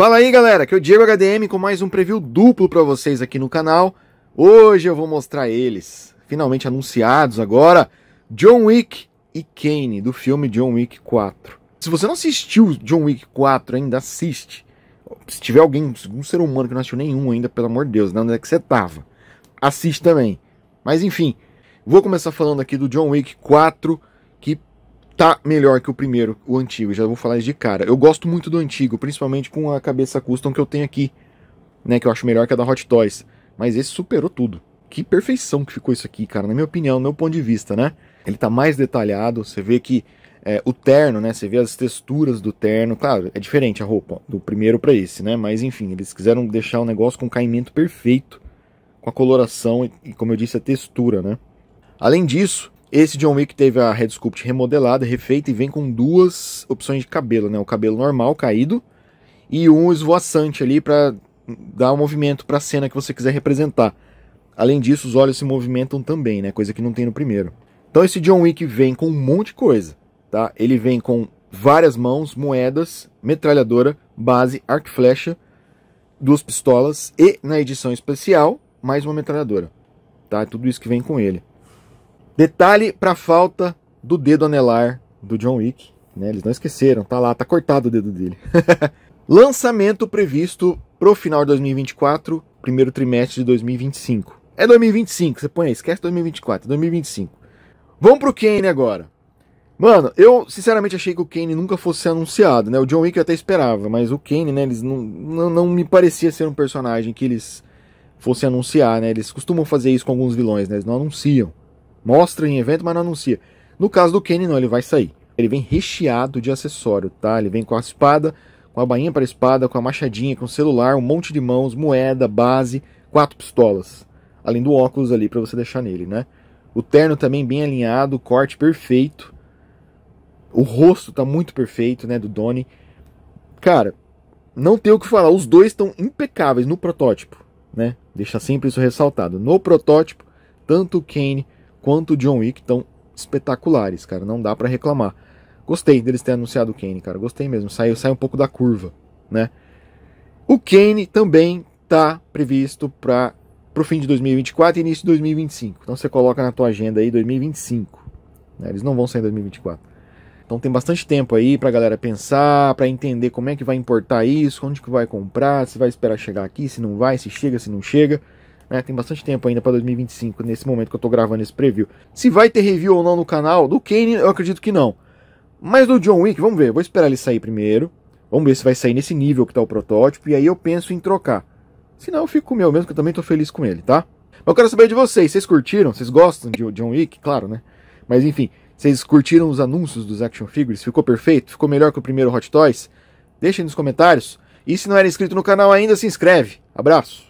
Fala aí galera, que é o Diego HDM com mais um preview duplo para vocês aqui no canal. Hoje eu vou mostrar eles, finalmente anunciados agora, John Wick e Kane, do filme John Wick 4. Se você não assistiu John Wick 4 ainda, assiste. Se tiver alguém, um ser humano que não assistiu nenhum ainda, pelo amor de Deus, não onde é que você tava? Assiste também. Mas enfim, vou começar falando aqui do John Wick 4, que tá melhor que o primeiro, o antigo, já vou falar de cara. Eu gosto muito do antigo, principalmente com a cabeça custom que eu tenho aqui, né, que eu acho melhor que a da Hot Toys, mas esse superou tudo. Que perfeição que ficou isso aqui, cara, na minha opinião, no meu ponto de vista, né? Ele tá mais detalhado, você vê que é, o terno, né, você vê as texturas do terno, claro, é diferente a roupa do primeiro para esse, né, mas enfim, eles quiseram deixar o negócio com o caimento perfeito, com a coloração e, como eu disse, a textura, né? Além disso, esse John Wick teve a Red sculpt remodelada, refeita e vem com duas opções de cabelo, né? O cabelo normal caído e um esvoaçante ali para dar um movimento para a cena que você quiser representar. Além disso, os olhos se movimentam também, né? Coisa que não tem no primeiro. Então esse John Wick vem com um monte de coisa, tá? Ele vem com várias mãos, moedas, metralhadora, base, arco flecha, duas pistolas e na edição especial mais uma metralhadora, tá? Tudo isso que vem com ele. Detalhe para a falta do dedo anelar do John Wick. Né? Eles não esqueceram, tá lá, tá cortado o dedo dele. Lançamento previsto pro final de 2024, primeiro trimestre de 2025. É 2025, você põe aí, esquece 2024, 2025. Vamos pro Kane agora. Mano, eu sinceramente achei que o Kane nunca fosse anunciado, né? O John Wick eu até esperava, mas o Kane, né, eles não, não, não me parecia ser um personagem que eles fossem anunciar, né? Eles costumam fazer isso com alguns vilões, né? Eles não anunciam. Mostra em evento, mas não anuncia. No caso do Kenny, não, ele vai sair. Ele vem recheado de acessório, tá? Ele vem com a espada, com a bainha para espada, com a machadinha, com o celular, um monte de mãos, moeda, base, quatro pistolas. Além do óculos ali para você deixar nele, né? O terno também bem alinhado, corte perfeito. O rosto tá muito perfeito, né, do Donnie. Cara, não tem o que falar, os dois estão impecáveis no protótipo, né? Deixa sempre isso ressaltado. No protótipo, tanto o Kane quanto o John Wick estão espetaculares, cara. Não dá para reclamar. Gostei deles ter anunciado o Kane, cara. Gostei mesmo. Saiu, saiu um pouco da curva, né? O Kane também tá previsto para pro fim de 2024 e início de 2025. Então você coloca na tua agenda aí 2025. Né? Eles não vão sair em 2024. Então tem bastante tempo aí pra galera pensar, para entender como é que vai importar isso, onde que vai comprar, se vai esperar chegar aqui, se não vai, se chega, se não chega né? Tem bastante tempo ainda para 2025, nesse momento que eu tô gravando esse preview. Se vai ter review ou não no canal, do Kane eu acredito que não. Mas do John Wick, vamos ver, vou esperar ele sair primeiro. Vamos ver se vai sair nesse nível que tá o protótipo, e aí eu penso em trocar. Se não, eu fico com o meu mesmo, que eu também tô feliz com ele, tá? Mas eu quero saber de vocês, vocês curtiram? Vocês gostam de John Wick? Claro, né? Mas enfim, vocês curtiram os anúncios dos action figures? Ficou perfeito? Ficou melhor que o primeiro Hot Toys? Deixem nos comentários. E se não era inscrito no canal ainda, se inscreve. Abraço!